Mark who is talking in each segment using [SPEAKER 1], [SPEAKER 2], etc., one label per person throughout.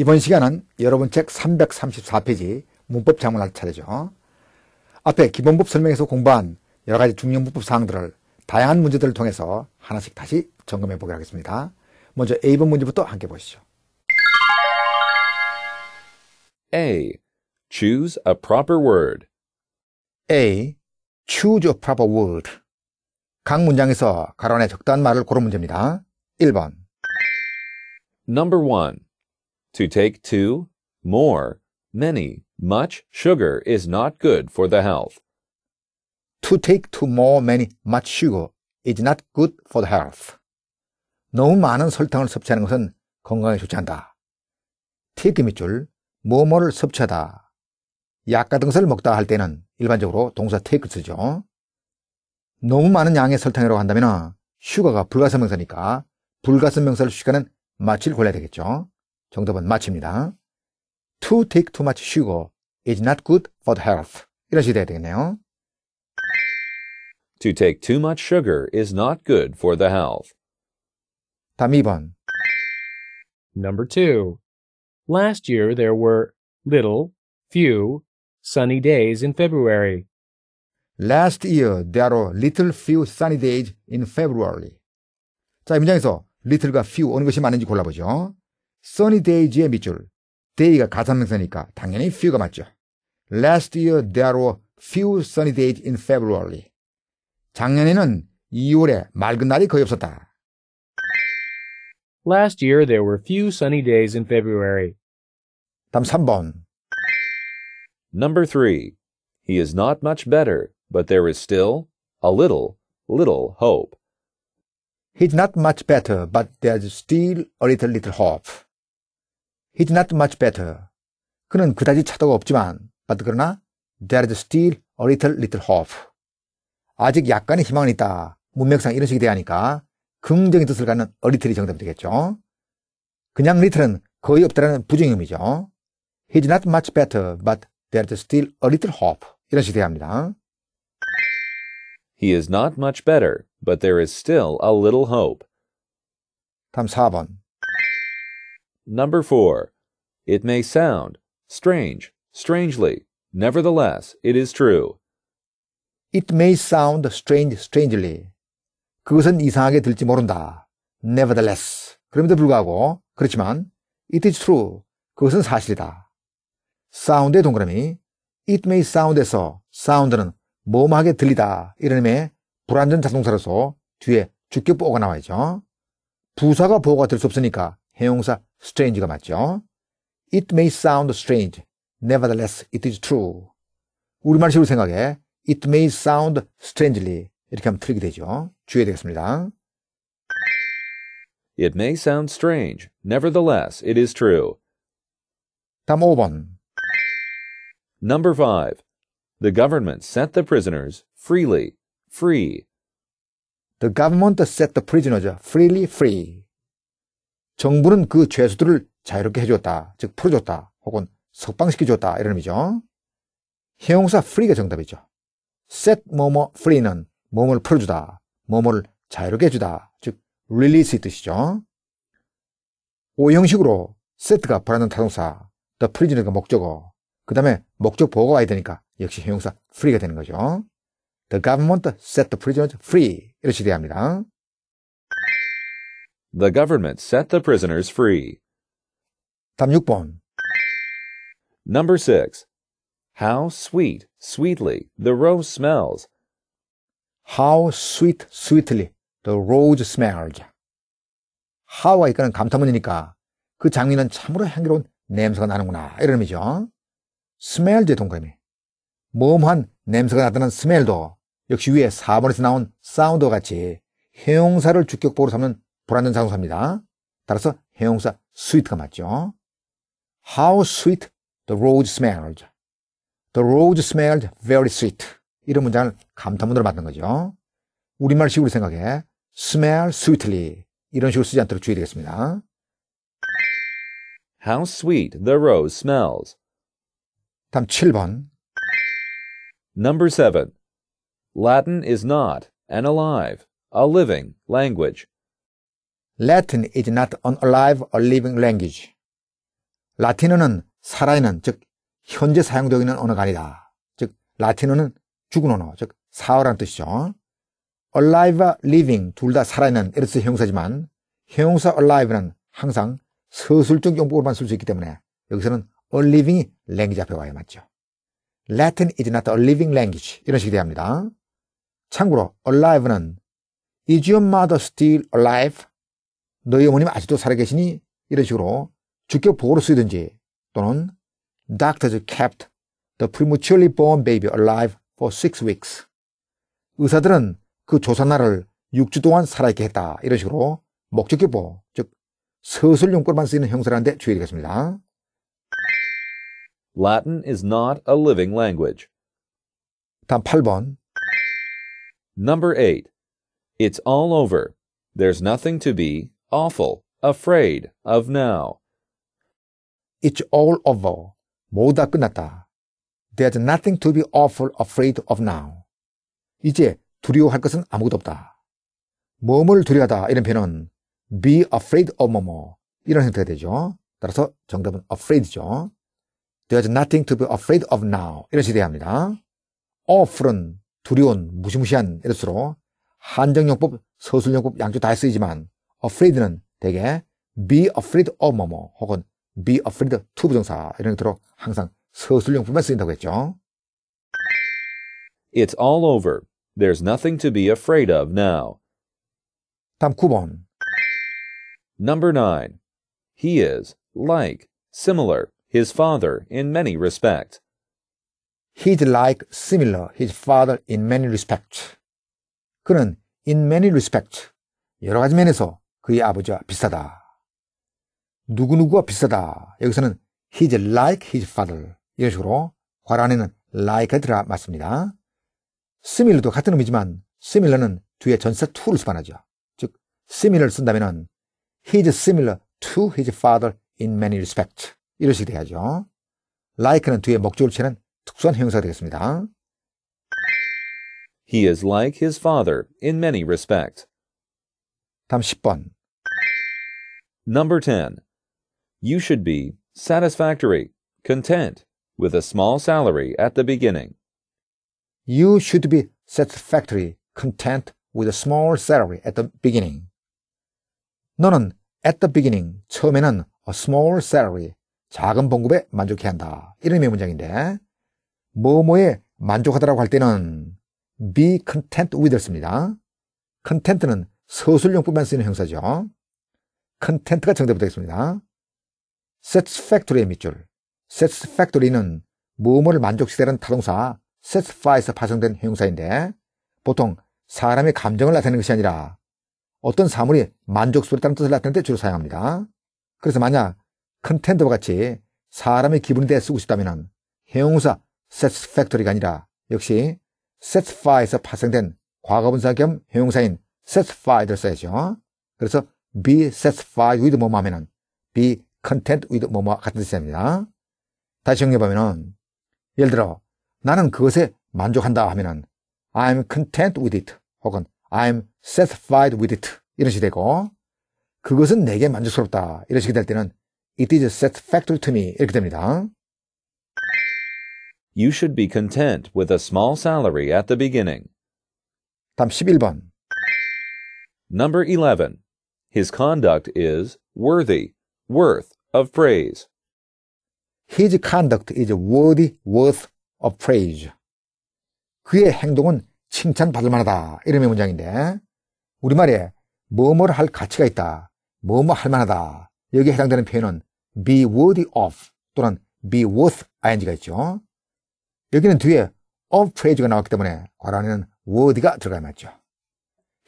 [SPEAKER 1] 이번 시간은 여러분 책 334페이지 문법 자문할 차례죠. 앞에 기본법 설명에서 공부한 여러 가지 중요한 문법 사항들을 다양한 문제들을 통해서 하나씩 다시 점검해 보기로 하겠습니다. 먼저 A번 문제부터 함께 보시죠.
[SPEAKER 2] A. Choose a proper word. A. Choose a proper word. 각
[SPEAKER 1] 문장에서 가로 안에 적당한 말을 고른 문제입니다. 1번
[SPEAKER 2] Number 1. To take too more, many, much sugar is not good for the health.
[SPEAKER 1] To take too more, many, much sugar is not good for the health. 너무 많은 설탕을 섭취하는 것은 건강에 좋지 않다. take 밑줄, 뭐뭐를 섭취하다. 약 같은 것을 먹다 할 때는 일반적으로 동사 take 쓰죠. 너무 많은 양의 설탕이라고 한다면 슈가가 불가성명사니까불가성명사를 수식하는 마취를 골라야 되겠죠. 정답은 마칩니다. To take too much sugar is not good for the health. 이런 식이 돼야 되겠네요.
[SPEAKER 2] To take too much sugar is not good for the health. 다음 2번. Number 2. Last year there were little, few, sunny
[SPEAKER 1] days in February. Last year there were little few sunny days in February. 자, 이 문장에서 little과 few 어느 것이 많은지 골라보죠. Sunny day, 밑줄. Day가 가산명사니까 당연히 few가 맞죠. Last year there were few sunny days in February. 작년에는 2월에
[SPEAKER 2] 맑은 날이 거의 없었다. Last year there were few sunny days in February. 다음 3번. Number 3. He is not much better, but there is still a little, little hope.
[SPEAKER 1] He's not much better, but there's still a little, little hope. He did not much better. 그는 그다지 차도가 없지만, but 그러나 there is still a little little hope. 아직 약간의 희망은 있다. 문맥상 이런 식이 돼야 하니까 긍정의 뜻을 갖는 a little이 정답이 되겠죠. 그냥 l i t t l e 은 거의 없다라는 부정의미죠. He's not much better, but there's still a little
[SPEAKER 2] hope. 이런 식이 돼야 합니다. He is not much better, but there is still a little hope. 다음 4번. Number 4. It may sound strange, strangely. Nevertheless, it is true. It may sound strange, strangely.
[SPEAKER 1] 그것은 이상하게 들지 모른다. Nevertheless. 그럼에도 불구하고, 그렇지만, it is true. 그것은 사실이다. sound의 동그라미, it may sound에서 sound는 모호하게 들리다. 이런 의미의 불완전 자동사로서 뒤에 주격보호가 나와야죠. 부사가 보호가 될 수 없으니까 해용사 strange가 맞죠? It may sound strange. Nevertheless, it is true. 우리말식으로 생각해. It may sound strangely. 이렇게 하면 틀리게 되죠. 주의해야
[SPEAKER 2] 되겠습니다. It may sound strange. Nevertheless, it is true. 다음 5번. Number 5. The government set the prisoners freely, free. The government set the prisoners freely, free. 정부는 그 죄수들을
[SPEAKER 1] 자유롭게 해줬다. 즉 풀어줬다. 혹은 석방시켜줬다. 이런 의미죠. 형용사 free가 정답이죠. set 뭐뭐 free는 뭐뭐를 풀어주다. 뭐뭐를 자유롭게 해주다. 즉 release의 뜻이죠. 오 형식으로 set가 보라는 타동사, the prisoner가 목적어, 그 다음에 목적 보호가 와야 되니까 역시 형용사 free가 되는 거죠. The government set the prisoners free 이렇게 돼야
[SPEAKER 2] 합니다. The government set the prisoners free. 답 6번. Number 6. How sweet, sweetly, the rose smells. How sweet, sweetly,
[SPEAKER 1] the rose smells. how가 이끄는 감탄문이니까 그 장미는 참으로 향기로운 냄새가 나는구나. 이런 의미죠. smells의 동그라미. 모험한 냄새가 나다는 smell도 역시 위에 4번에서 나온 사운드와 같이 형용사를 주격보로 삼는 불완전 동사입니다 따라서 형용사 sweet가 맞죠. How sweet the rose smelled. The rose smelled very sweet. 이런 문장을 감탄문으로 만든 거죠. 우리말 식으로 생각해 smell sweetly 이런 식으로 쓰지 않도록 주의되겠습니다.
[SPEAKER 2] How sweet the rose smells. 다음 7번. Number 7. Latin is not an alive, a living language.
[SPEAKER 1] Latin is not an alive or living language. 라틴어는 살아있는, 즉, 현재 사용되고 있는 언어가 아니다. 즉, 라틴어는 죽은 언어, 즉, 사활한 뜻이죠. alive, living 둘 다 살아있는 에르스 형용사지만 형용사 alive는 항상 서술적 용법으로만 쓸 수 있기 때문에 여기서는 a living이 랭귀지 앞에 와야 맞죠. Latin is not a living language 이런 식이 됩니다. 참고로 alive는 is your mother still alive? 너희 어머님 아직도 살아계시니? 이런 식으로 주격 보호로 쓰이든지 또는 Doctors kept the prematurely born baby alive for six weeks. 의사들은 그 조산아를 6주 동안 살아있게 했다. 이런 식으로 목적기보, 즉 서술 용법만 쓰이는 형사라는데
[SPEAKER 2] 주의하겠습니다. Latin is not a living language. 다음 8번. Number 8. It's all over. There's nothing to be, awful, afraid of now. It's all over.
[SPEAKER 1] 모두 끝났다. There's nothing to be awful, afraid of now. 이제 두려워할 것은 아무것도 없다. 뭐뭐를 두려워하다 이런 표현은 be afraid of 뭐뭐 이런 형태가 되죠. 따라서 정답은 afraid죠. There's nothing to be afraid of now 이런 식이 돼야 합니다. awful은 두려운, 무시무시한 이럴수록 한정용법, 서술용법 양쪽 다 쓰이지만 afraid는 되게 be afraid of 뭐뭐 혹은 be afraid to 부정사 이런 것들로 항상 서술용품에 쓰인다고 했죠.
[SPEAKER 2] It's all over. There's nothing to be afraid of now. 다음 9번. Number 9. He is like, similar, his father in many respects. He's like, similar, his father in many respects. 그는 in many
[SPEAKER 1] respects, 여러 가지 면에서 그의 아버지와 비슷하다. 누구누구와 비슷하다. 여기서는 he's like his father. 이런 식으로 괄호 안에는 like가 들어 맞습니다. similar도 같은 의미지만 similar는 뒤에 전사 to를 수반하죠. 즉, similar를 쓴다면 he's similar to his father in many respects. 이런 식이 돼야죠. like는 뒤에 목적을 채는 특수한 형용사가
[SPEAKER 2] 되겠습니다. He is like his father in many respects. 다음 10번. Number 10. You should be satisfactory, content with a small salary at the beginning.
[SPEAKER 1] You should be satisfactory, content with a small salary at the beginning. 너는 at the beginning, 처음에는 a small salary, 작은 봉급에 만족해야 한다. 이름의 문장인데, 뭐뭐에 만족하다라고 할 때는 be content with를 씁니다. content는 서술용법만 쓰이는 형사죠. 컨텐트가 정답이 되겠습니다. satisfactory의 밑줄. satisfactory는 무뭐을 만족시키는 타동사 satisfy에서 파생된 형사인데 보통 사람의 감정을 나타내는 것이 아니라 어떤 사물이 만족스럽다는 뜻을 나타낼 때 주로 사용합니다. 그래서 만약 컨텐트와 같이 사람의 기분에 대해 쓰고 싶다면 형용사 satisfactory가 아니라 역시 satisfy에서 파생된 과거분사 겸 형용사인 satisfied 써야죠. 그래서 be satisfied with 뭐뭐 하면은 be content with 뭐뭐 같은 뜻입니다. 다시 정리해보면은 예를 들어 나는 그것에 만족한다 하면은 I'm content with it 혹은 I'm satisfied with it 이런 식이 되고 그것은 내게 만족스럽다 이런 식이 될 때는 It is satisfactory to me 이렇게 됩니다.
[SPEAKER 2] You should be content with a small salary at the beginning. 다음 11번 Number 11. His conduct is worthy, worth of praise.
[SPEAKER 1] His conduct is worthy, worth of praise. 그의 행동은 칭찬받을 만하다. 이름의 문장인데, 우리말에 뭐뭐를 할 가치가 있다. 뭐뭐 할 만하다. 여기에 해당되는 표현은 be worthy of 또는 be worth ing가 있죠. 여기는 뒤에 of praise가 나왔기 때문에 과란에는 worthy가 들어가야 맞죠.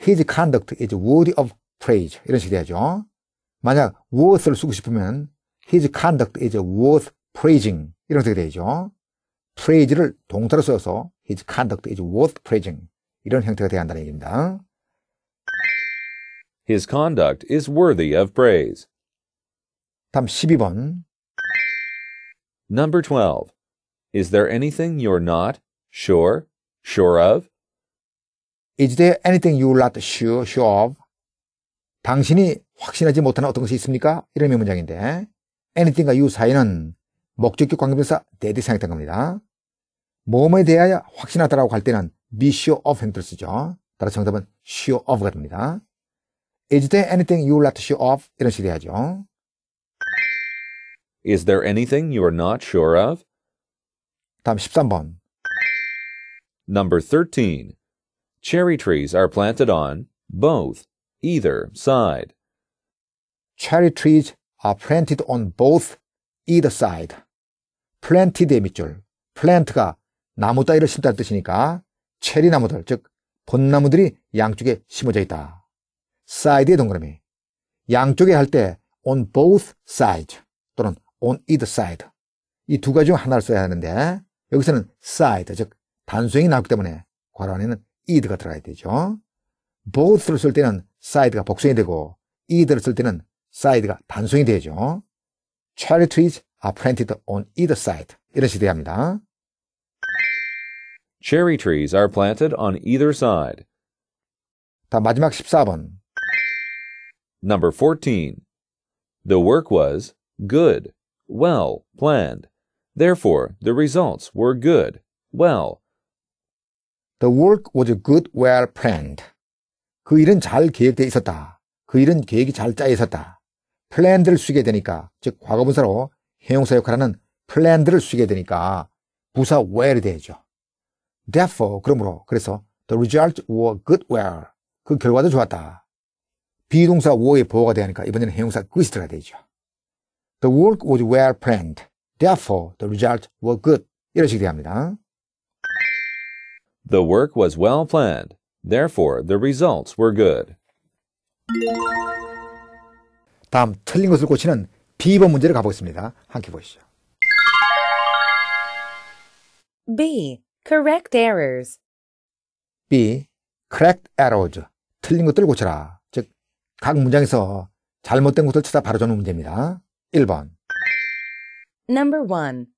[SPEAKER 1] his conduct is worthy of praise. 이런 식이 돼야죠. 만약 worth를 쓰고 싶으면 his conduct is worth praising. 이런 식이 되죠. praise를 동사로 써서 his conduct is worth praising. 이런 형태가 돼야 한다는 얘기입니다.
[SPEAKER 2] His conduct is worthy of praise. 다음 12번. Number 12. Is there anything you're not sure, sure of? Is there anything you're not sure, sure
[SPEAKER 1] of? 당신이 확신하지 못하는 어떤 것이 있습니까? 이런 명문장인데 anything과 you 사이는 목적격 관계명사 대대 사용했던 겁니다. 몸에 대하여 확신하다라고 할 때는 be sure of 형태를 쓰죠. 따라서 정답은 sure of가 됩니다. Is there anything you're not sure of? 이런 식이 돼야죠.
[SPEAKER 2] Is there anything you're not sure of? 다음 13번. Number 13. Cherry trees are planted on both, either side. Cherry trees are planted on
[SPEAKER 1] both, either side. planted의 밑줄, plant가 나무 따위를 심다는 뜻이니까 체리 나무들, 즉 벚나무들이 양쪽에 심어져 있다. side의 동그라미. 양쪽에 할 때 on both sides 또는 on either side 이 두 가지 중 하나를 써야 하는데 여기서는 side 즉 단수형이 나왔기 때문에 괄호 안에는 이드가 들어가야 되죠. both를 쓸 때는 side가 복수이 되고 either를 쓸 때는 side가 단수이 되죠. Charities are planted on either side. 이런 시대합니다.
[SPEAKER 2] Cherry trees are planted on either side. 다 마지막 14번. Number 14. The work was good, well planned. Therefore, the results were good, well The work was good, well planned. 그 일은
[SPEAKER 1] 잘계획되어 있었다. 그 일은 계획이 잘 짜여 있었다. planned를 쓰게 되니까, 즉 과거분사로 형용사 역할하는 planned를 쓰게 되니까 부사 well이 되죠. Therefore, 그러므로, 그래서 the result were good, well. 그 결과도 좋았다. 비동사 were의 보호가 되니까 이번에는 형용사 good이 들어가야 되죠. The work was well planned. Therefore, the result were good. 이런 식이 합니다
[SPEAKER 2] The work was well planned, therefore the results were good. 다음 틀린
[SPEAKER 1] 것을 고치는 B번 문제를 가보겠습니다. 함께 보시죠.
[SPEAKER 3] B. Correct errors.
[SPEAKER 1] B. Correct errors. 틀린 것들을 고쳐라. 즉, 각 문장에서 잘못된 것을 찾아 바로 바로잡는 문제입니다. 1번.
[SPEAKER 3] Number 1.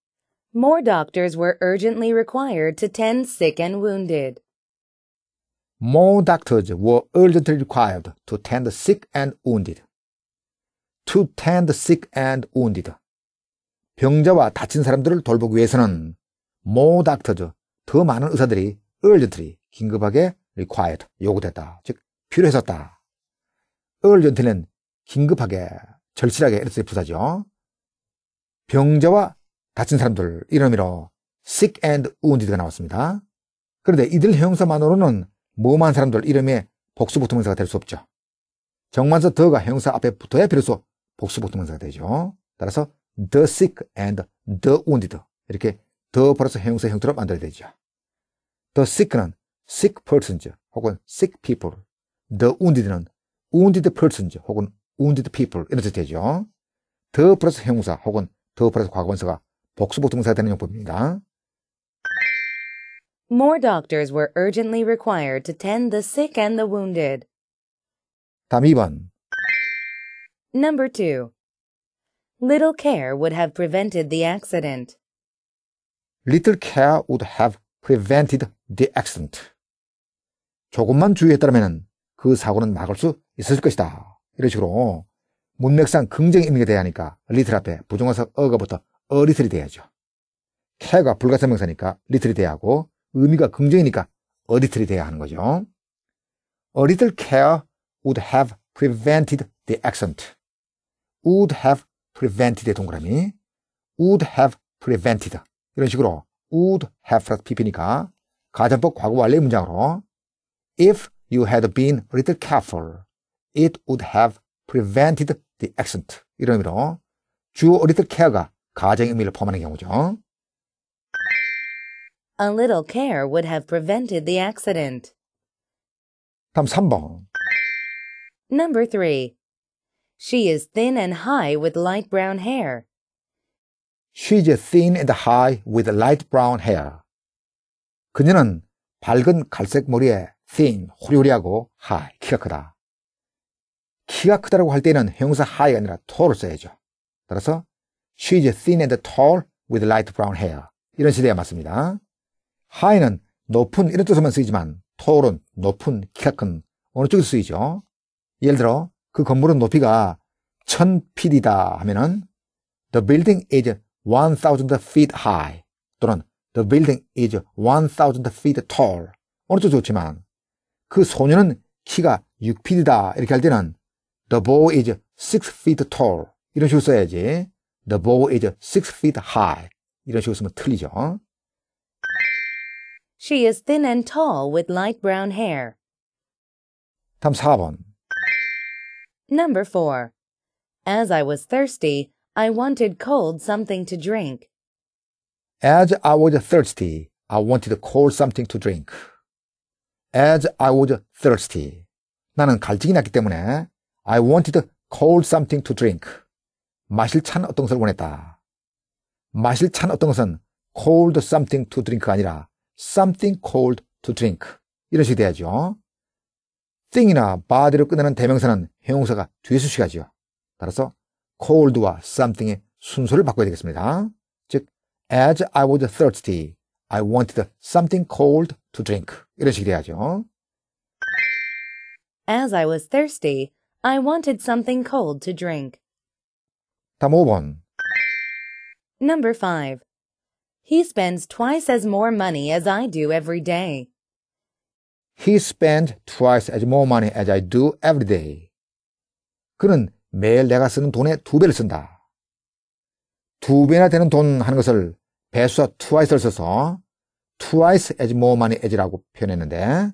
[SPEAKER 3] more doctors were urgently required to tend sick and wounded.
[SPEAKER 1] More doctors were urgently required to tend sick and wounded. To tend sick and wounded. 병자와 다친 사람들을 돌보기 위해서는 more doctors, 더 많은 의사들이 urgently, 긴급하게 required, 요구됐다. 즉, 필요했었다. urgently는 긴급하게, 절실하게 이렇게 부사죠. 병자와 다친 사람들 이름이로 sick and wounded가 나왔습니다. 그런데 이들 형용사만으로는 모험한 사람들 이름에 복수보통명사가 될 수 없죠. 정만서더가 형용사 앞에 붙어야 비로소 복수보통명사가 되죠. 따라서 the sick and the wounded 이렇게 더 h e 플러스 형용사 형태로 만들어야 되죠. the sick는 sick persons 혹은 sick people, the wounded는 wounded persons 혹은 wounded people 이렇게 되죠. 더 플러스 형용사 혹은 더 플러스 과거분사가 복수복 동사되는 용법입니다.
[SPEAKER 3] More doctors were urgently required to tend the sick and the wounded.
[SPEAKER 1] 다음 2번.
[SPEAKER 3] Number 2. Little care would have prevented the accident.
[SPEAKER 1] Little care would have prevented the accident. 조금만 주의했다면 그 사고는 막을 수 있었을 것이다. 이런 식으로 문맥상 긍정의 의미가 돼야 하니까 리틀 앞에 부정어사 어가부터 어 리틀이 돼야죠. 캐가 불가사 명사니까 리틀이 돼야 하고 의미가 긍정이니까 어 리틀이 돼야 하는 거죠. A little care would have prevented the accident. would have prevented의 동그라미 would have prevented 이런 식으로 would have 플러스 pp니까 가정법 과거 완료 문장으로 if you had been a little careful it would have prevented the accident 이런 의미로 주어 a little care가 가정 의미를 포함하는 경우죠.
[SPEAKER 3] A little care would have prevented the accident.
[SPEAKER 1] 다음 3번.
[SPEAKER 3] Number 3. She is thin and high with light brown hair.
[SPEAKER 1] She's thin and high with light brown hair. 그녀는 밝은 갈색 머리에 thin, 호리호리하고 high, 키가 크다. 키가 크다라고 할 때는 형용사 high가 아니라 tall을 써야죠. 따라서 She's thin and tall with light brown hair. 이런 시대에 맞습니다. high는 높은 이런 뜻으로만 쓰이지만 tall은 높은, 키가 큰 어느 쪽에서 쓰이죠? 예를 들어 그 건물은 높이가 1000핏이다 하면은 The building is 1000 feet high 또는 The building is 1000 feet tall 어느 쪽도 좋지만 그 소녀는 키가 6핏이다 이렇게 할 때는 The boy is 6 feet tall 이런 식으로 써야지 The ball is six feet high. 이런
[SPEAKER 3] She is thin and tall with light brown hair. Number 4. As I was thirsty, I wanted cold something to drink.
[SPEAKER 1] As I was thirsty, I wanted cold something to drink. As I was thirsty. 나는 갈증이 났기 때문에 I wanted cold something to drink. 마실 찬 어떤 것을 원했다. 마실 찬 어떤 것은 cold something to drink가 아니라 something cold to drink. 이런 식이 돼야죠. thing이나 body로 끝나는 대명사는 형용사가 뒤에서 식가지요 따라서 cold와 something의 순서를 바꿔야 되겠습니다. 즉, as I was thirsty, I wanted something cold to drink. 이런 식이 돼야죠.
[SPEAKER 3] As I was thirsty, I wanted something cold to drink. 다음 5번. Number 5. He spends twice as more money as I do every day.
[SPEAKER 1] He spends twice as more money as I do every day. 그는 매일 내가 쓰는 돈의 두 배를 쓴다. 두 배나 되는 돈 하는 것을 배수와 twice를 써서 twice as more money as라고 표현했는데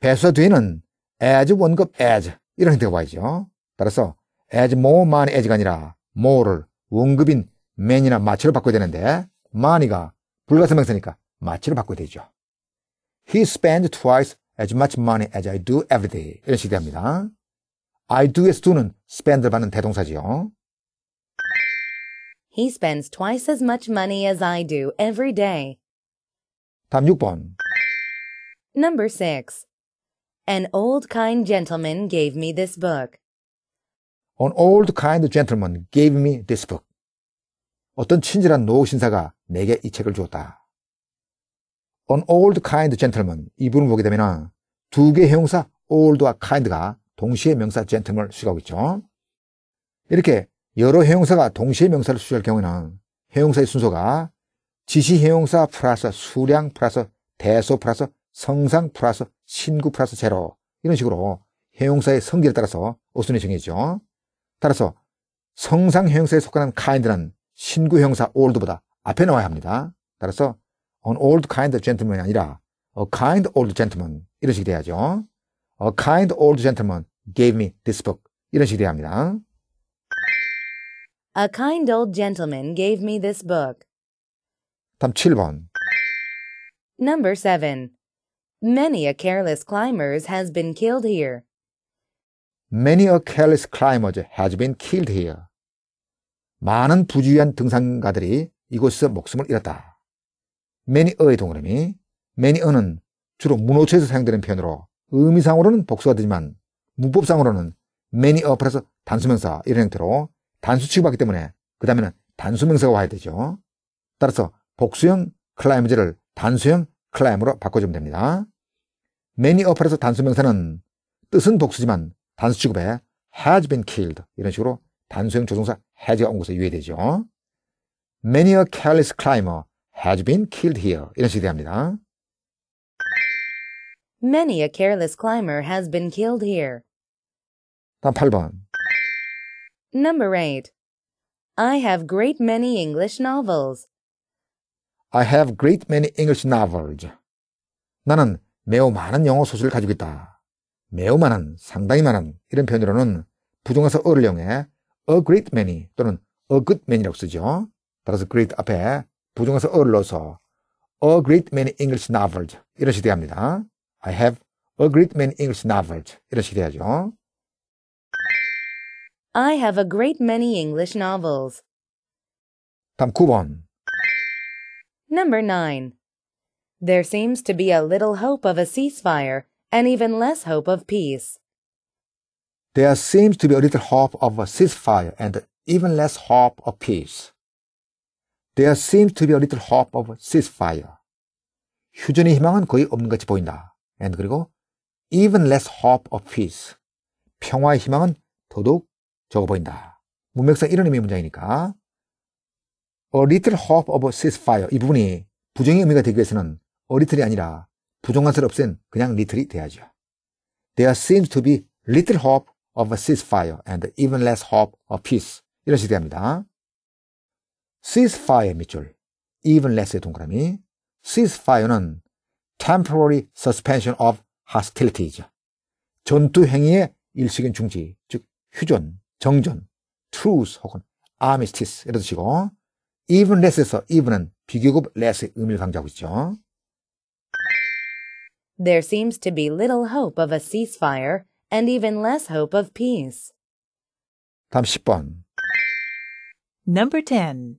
[SPEAKER 1] 배수와 뒤에는 as 원급 as 이런 형태가 와야죠. 따라서 as more money as가 아니라 more를 원급인 man이나 마치로 바꿔야 되는데 money가 불가사명사니까 마치로 바꿔야 되죠. He spends twice as much money as I do every day. 이런 식이 됩니다. I do에서 do는 spend를 받는 대동사지요.
[SPEAKER 3] He spends twice as much money as I do every day.
[SPEAKER 1] 다음 6번.
[SPEAKER 3] Number 6. An old kind gentleman gave me this book.
[SPEAKER 1] An old kind gentleman gave me this book. 어떤 친절한 노후 신사가 내게 이 책을 주었다. An old kind gentleman 이 부분 보게 되면 두 개의 형사 old와 kind가 동시에 명사 gentleman을 수식하고 있죠. 이렇게 여러 형사가 동시에 명사를 수식할 경우에는 형사의 순서가 지시 형사 플러스 수량 플러스 대소 플러스 성상 플러스 신구 플러스 제로 이런 식으로 형사의 성질에 따라서 어순이 정해지죠. 따라서 성상 형사에 속하는 kind란 신구 형사 old보다 앞에 나와야 합니다. 따라서 an old kind gentleman이 아니라 a kind old gentleman 이런 식이 돼야죠. a kind old gentleman gave me this book 이런 식이 돼야 합니다.
[SPEAKER 3] A kind old gentleman gave me this book.
[SPEAKER 1] 다음 7번.
[SPEAKER 3] Number 7. Many a careless climber has been killed here.
[SPEAKER 1] Many a careless climber has been killed here. 많은 부주의한 등산가들이 이곳에서 목숨을 잃었다. Many a의 동그라미, many a는 주로 문어체에서 사용되는 표현으로 의미상으로는 복수가 되지만 문법상으로는 many a 앞에서 단수명사 이런 형태로 단수 취급하기 때문에 그 다음에는 단수명사가 와야 되죠. 따라서 복수형 클라이머즈를 단수형 클라이머로 바꿔주면 됩니다. many a 앞에서 단수명사는 뜻은 복수지만 단수 취급에 has been killed 이런 식으로 단수형 조동사 has가 온 것에 유예되죠. Many a careless climber has been killed here 이런 식이로 합니다.
[SPEAKER 3] Many a careless climber has been killed here. 다음 8번. Number 8. I have great many English novels.
[SPEAKER 1] I have great many English novels. 나는 매우 많은 영어 소설을 가지고 있다. 매우 많은, 상당히 많은 이런 표현으로는 부정어서 어를 이용해 a great many 또는 a good many라고 쓰죠. 따라서 great 앞에 부정어서 어를 넣어서 a great many English novels 이런 식이 합니다. I have a great many English novels 이런 식이 돼야죠.
[SPEAKER 3] I have a great many English novels.
[SPEAKER 1] 다음 9번.
[SPEAKER 3] Number 9. There seems to be a little hope of a ceasefire and even less hope of peace.
[SPEAKER 1] There seems to be a little hope of a ceasefire and even less hope of peace. There seems to be a little hope of a ceasefire. 휴전의 희망은 거의 없는 것이 보인다. And 그리고 even less hope of peace. 평화의 희망은 더더욱 적어 보인다. 문맥상 이런 의미의 문장이니까 a little hope of a ceasefire 이 부분이 부정의 의미가 되기 위해서는 a little이 아니라 부정관세를 없앤 그냥 리틀이 돼야죠. There seems to be little hope of a ceasefire and even less hope of peace. 이런 식이 됩니다. ceasefire의 밑줄, even less의 동그라미. ceasefire는 temporary suspension of h o s t i l i t y 죠 전투 행위의 일시적인 중지, 즉 휴전, 정전, truce 혹은 armistice 이런 식이고 even less에서 even은 비교급 less의 의미를 강조하고 있죠.
[SPEAKER 3] there seems to be little hope of a ceasefire and even less
[SPEAKER 1] hope of peace. 30번 Number 10.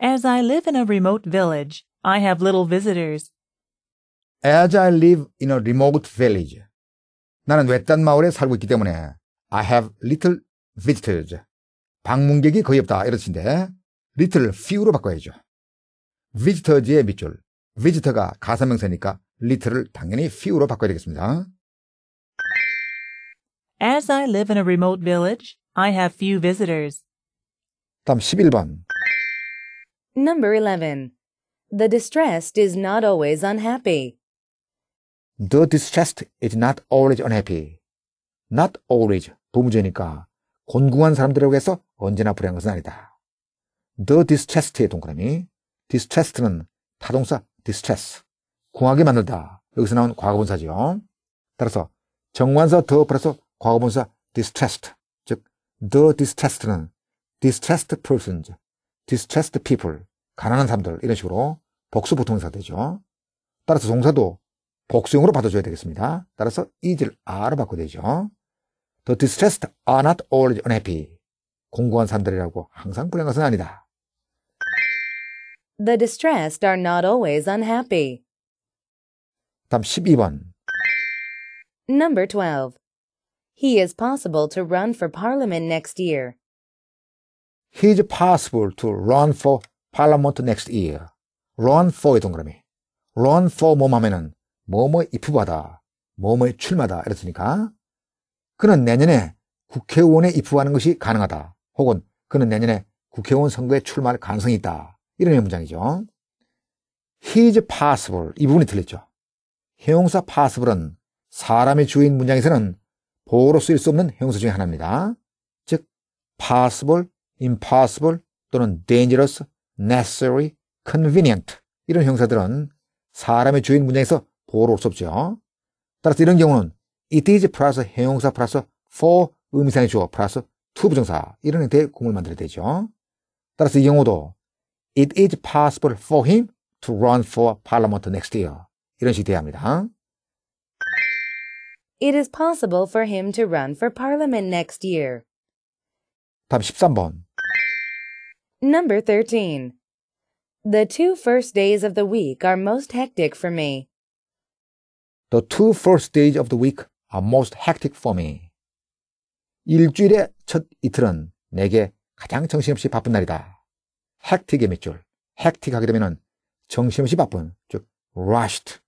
[SPEAKER 1] As I live in a remote village, I have little visitors. As I live in a remote village. 나는 외딴 마을에 살고 있기 때문에 I have little visitors. 방문객이 거의 없다. 이런 뜻인데 little few로 바꿔야죠. visitors의 밑줄. visitor가 가사명사니까 리트를 당연히 few로 바꿔야 되겠습니다. As I live in a remote village, I have few visitors. 다음 11번.
[SPEAKER 3] Number 11. The distressed is not always unhappy.
[SPEAKER 1] The distressed is not always unhappy. Not always 보무제니까 곤궁한 사람들이라고 해서 언제나 불행한 것은 아니다. The distressed의 동그라미. distressed는 타동사 distress. 공하게 만들다. 여기서 나온 과거분사죠. 따라서 정관사 더 플러스 과거분사 distressed 즉 the distressed는 distressed persons, distressed people 가난한 사람들 이런 식으로 복수 보통사 되죠. 따라서 동사도 복수형으로 받아줘야 되겠습니다. 따라서 is를 are로 바꿔야 되죠. The distressed are not always unhappy. 공고한 사람들이라고 항상 불행한 것은 아니다.
[SPEAKER 3] The distressed are not always unhappy.
[SPEAKER 1] 다음 12번.
[SPEAKER 3] Number 12. He is possible to run for parliament next year.
[SPEAKER 1] He is possible to run for parliament next year. run for의 동그라미. run for 뭐 뭐 하면은 뭐뭐 입후하다, 뭐뭐에 출마다 이랬으니까 그는 내년에 국회의원에 입후하는 것이 가능하다. 혹은 그는 내년에 국회의원 선거에 출마할 가능성이 있다. 이런 문장이죠. He is possible. 이 부분이 틀렸죠. 형용사 파스블은 사람의 주인 문장에서는 보어로 쓰일 수 없는 형용사 중의 하나입니다. 즉, possible, impossible 또는 dangerous, necessary, convenient 이런 형사들은 사람의 주인 문장에서 보어로 올 수 없죠. 따라서 이런 경우는 it is plus 형용사 plus for 의미상의 주어 plus to 부정사 이런 형태의 구문을 만들어야 되죠. 따라서 이 경우도 it is possible for him to run for parliament next year 이런 식이 돼야 합니다.
[SPEAKER 3] It is possible for him to run for parliament next year.
[SPEAKER 1] 답 13번.
[SPEAKER 3] Number 13. The two first days of the week are most hectic for me.
[SPEAKER 1] The two first days of the week are most hectic for me. 일주일의 첫 이틀은 내게 가장 정신없이 바쁜 날이다. hectic의 밑줄. hectic 하게 되면 정신없이 바쁜, 즉 rushed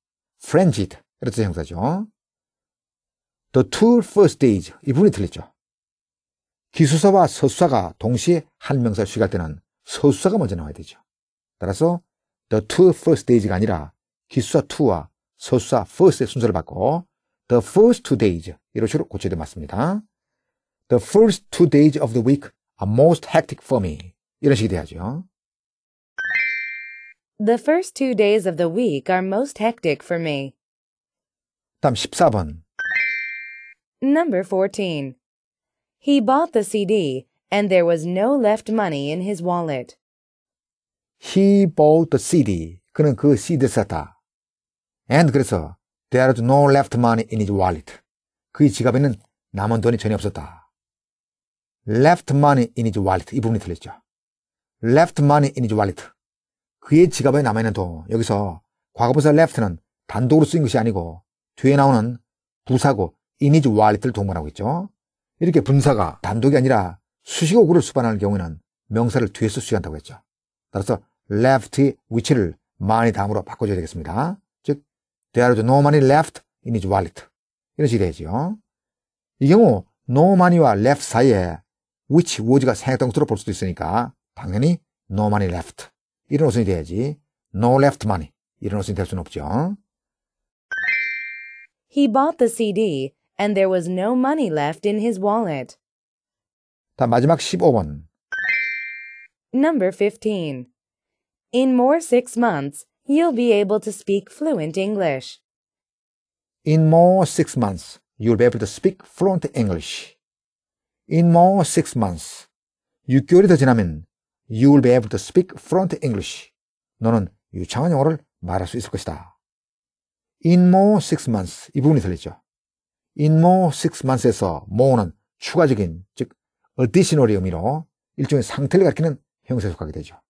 [SPEAKER 1] frenzied. 그렇죠, 형사죠. The two first days. 이 부분이 틀렸죠. 기수사와 서수사가 동시에 한 명사를 수식할 때는 서수사가 먼저 나와야 되죠. 따라서 the two first days가 아니라 기수사 t w o 와 서수사 first의 순서를 바꿔 the first two days 이런 식으로 고쳐야 맞습니다. The first two days of the week are most hectic for me. 이런 식이 돼야죠.
[SPEAKER 3] The first two days of the week are most hectic for me.
[SPEAKER 1] 14번.
[SPEAKER 3] Number 14. He bought the CD and there was no left money in his wallet.
[SPEAKER 1] He bought the CD. 그는 그 CD 샀다. And 그래서 there was no left money in his wallet. 그의 지갑에는 남은 돈이 전혀 없었다. left money in his wallet. 이 부분이 틀렸죠. left money in his wallet. 그의 지갑에 남아있는 돈, 여기서 과거부사 left는 단독으로 쓰인 것이 아니고 뒤에 나오는 부사고 이미지 와리트를 동원하고 있죠. 이렇게 분사가 단독이 아니라 수식어구를 수반하는 경우에는 명사를 뒤에서 수식한다고 했죠. 따라서 left의 위치를 많이 다음으로 바꿔줘야 되겠습니다. 즉, there is no money left in his wallet. 이런 식이 되지요. 이 경우 no money와 left 사이에 which, was가 생략던 것으로 볼 수도 있으니까 당연히 no money left. 이런 돼야지. No left money. 이런 될 수는 없죠.
[SPEAKER 3] He bought the CD and there was no money left in his wallet.
[SPEAKER 1] 다 마지막 15번.
[SPEAKER 3] Number 15. In more six months, you'll be able to speak fluent English.
[SPEAKER 1] In more six months, you'll be able to speak fluent English. In more six months. 6개월이 더 지나면 You will be able to speak fluent English. 너는 유창한 영어를 말할 수 있을 것이다. In more six months. 이 부분이 들렸죠. In more six months에서 more는 추가적인, 즉, additional의 의미로 일종의 상태를 가리키는 형용사에 속하게 되죠.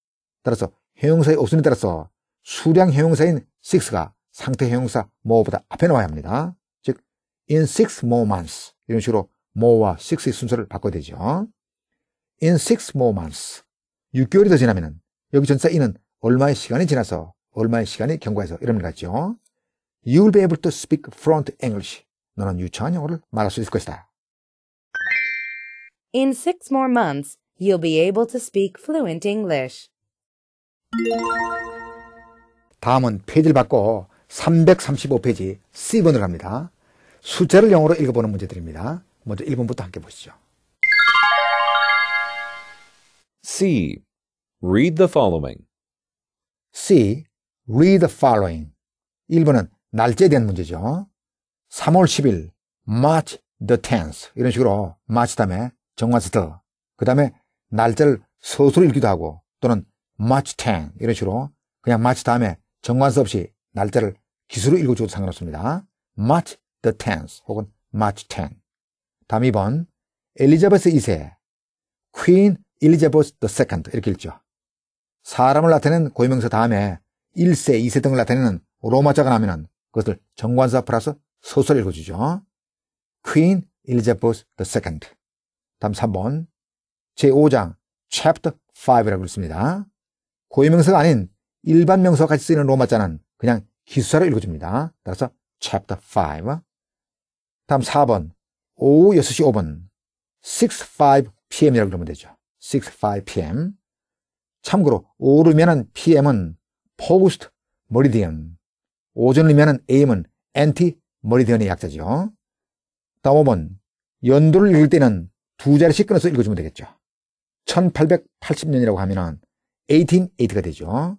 [SPEAKER 1] 따라서 형용사의 옵순에 따라서 수량 형용사인 six가 상태 형용사 more보다 앞에 나와야 합니다. 즉, in six more months. 이런 식으로 more와 six의 순서를 바꿔야 되죠. In six more months. 6개월이 더 지나면 여기 전사 이는 얼마의 시간이 지나서 얼마의 시간이 경과해서 이름을 갖죠. You l l be able to speak f l u e n t English. 너는 유창한 영어를 말할 수 있을 것이다.
[SPEAKER 3] In six more months, you'll be able to speak fluent English.
[SPEAKER 1] 다음은 페이지를 바꿔 335페이지 C번으로 갑니다. 숫자를 영어로 읽어보는 문제들입니다. 먼저 1번부터
[SPEAKER 2] 함께 보시죠. C. Read the following. C. Read the following. 1번은
[SPEAKER 1] 날짜에 대한 문제죠. 3월 10일, March the 10th. 이런 식으로 March 다음에 정관사 the. 그 다음에 날짜를 서술로 읽기도 하고 또는 March 10 이런 식으로 그냥 March 다음에 정관사 없이 날짜를 기수로 읽어줘도 상관없습니다. March the 10th 혹은 March 10. 다음 2번 엘리자베스 2세, Queen 일리제버스 더 세컨드 이렇게 읽죠. 사람을 나타내는 고유명사 다음에 1세, 2세 등을 나타내는 로마자가 나면은 그것을 정관사 플러스 소설 읽어주죠. Queen Elizabeth II. 다음 3번. 제5장 Chapter 5라고 읽습니다. 고유명사가 아닌 일반 명사와 같이 쓰이는 로마자는 그냥 기수사로 읽어줍니다. 따라서 Chapter 5. 다음 4번. 오후 6시 5분. 6, 5 pm이라고 그러면 되죠. 6:5 p.m. 참고로 오르면은 pm은 포구스트 머리디언, 오전이면은 am은 anti 머리디언의 약자죠. 다음 5번 연도를 읽을 때는 두 자리씩 끊어서 읽어주면 되겠죠. 1880년이라고 하면은 1 8 8가 되죠.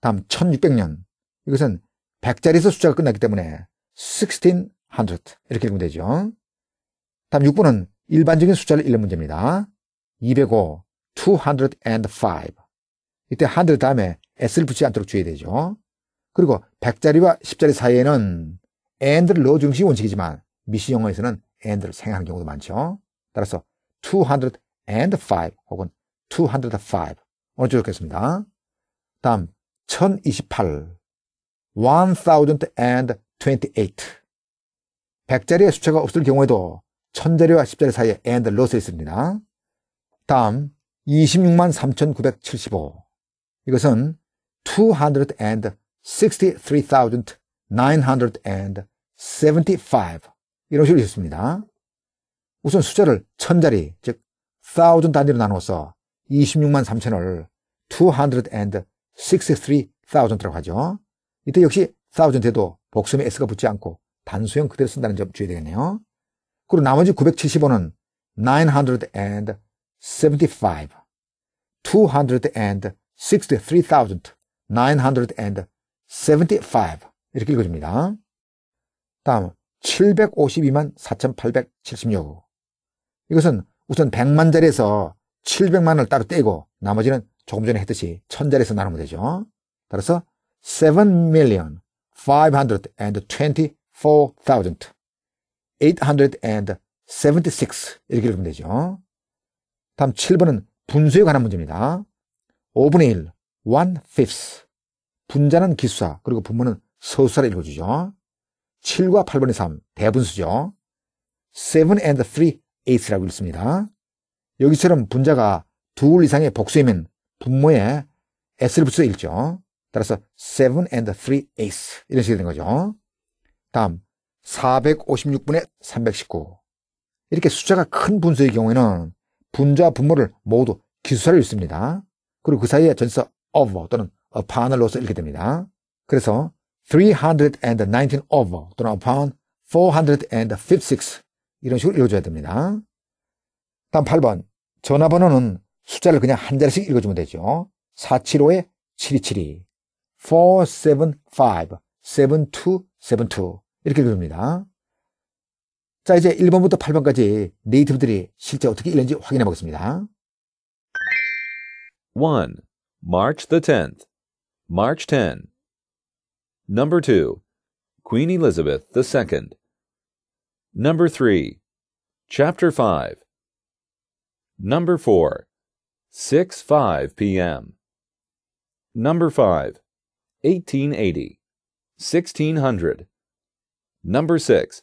[SPEAKER 1] 다음 1600년 이것은 100자리에서 숫자가 끝났기 때문에 1600 이렇게 읽으면 되죠. 다음 6번은 일반적인 숫자를 읽는 문제입니다. 205, 205. 이때 100 다음에 s를 붙이지 않도록 주의되죠. 그리고 100자리와 10자리 사이에는 and를 넣어주는 것이 원칙이지만 미시 영어에서는 and를 생각하는 경우도 많죠. 따라서 205 혹은 205 오늘 주겠습니다 다음 1028 1028 100자리의 수차가 없을 경우에도 1000자리와 10자리 사이에 and를 넣어서 있습니다. 다음 26만 3,975 이것은 263,975 이런 식으로 있습니다. 우선 숫자를 천자리 즉 thousand 단위로 나눠서 26만 3천을 263,000이라고 하죠. 이때 역시 thousand에도 복수음에 s가 붙지 않고 단수형 그대로 쓴다는 점 주의되겠네요. 그리고 나머지 975는 900 0 n d 75, 263,975 이렇게 읽어줍니다. 다음 752만 4,876 이것은 우선 100만 자리에서 700만을 따로 떼고 나머지는 조금 전에 했듯이 1000자리에서 나누면 되죠. 따라서 7,524,876 이렇게 읽으면 되죠. 다음 7번은 분수에 관한 문제입니다. 5분의 1, 1/5. 분자는 기수사, 그리고 분모는 서수사를 읽어주죠. 7과 8분의 3, 대분수죠. 7 and 3 eighth라고 읽습니다. 여기처럼 분자가 둘 이상의 복수이면 분모에 s를 붙여 읽죠. 따라서 7 and 3 eighths 이런 식이 된 거죠. 다음 456분의 319 이렇게 숫자가 큰 분수의 경우에는 분자 분모를 모두 기술사로 읽습니다. 그리고 그 사이에 전서 over 또는 upon을 로서 읽게 됩니다. 그래서 319 over 또는 upon 456 이런 식으로 읽어줘야 됩니다. 다음 8번 전화번호는 숫자를 그냥 한 자리씩 읽어주면 되죠. 475에 7272 475 7272 이렇게 읽습니다. 자, 이제 1번부터 8번까지 네이티브들이
[SPEAKER 2] 실제 어떻게 읽는지 확인해 보겠습니다. 1. March the 10th. March 10. Number 2. Queen Elizabeth II. Number 3. Chapter 5. Number 4. 6 5 p.m. Number 5. 1880. 1600. Number 6.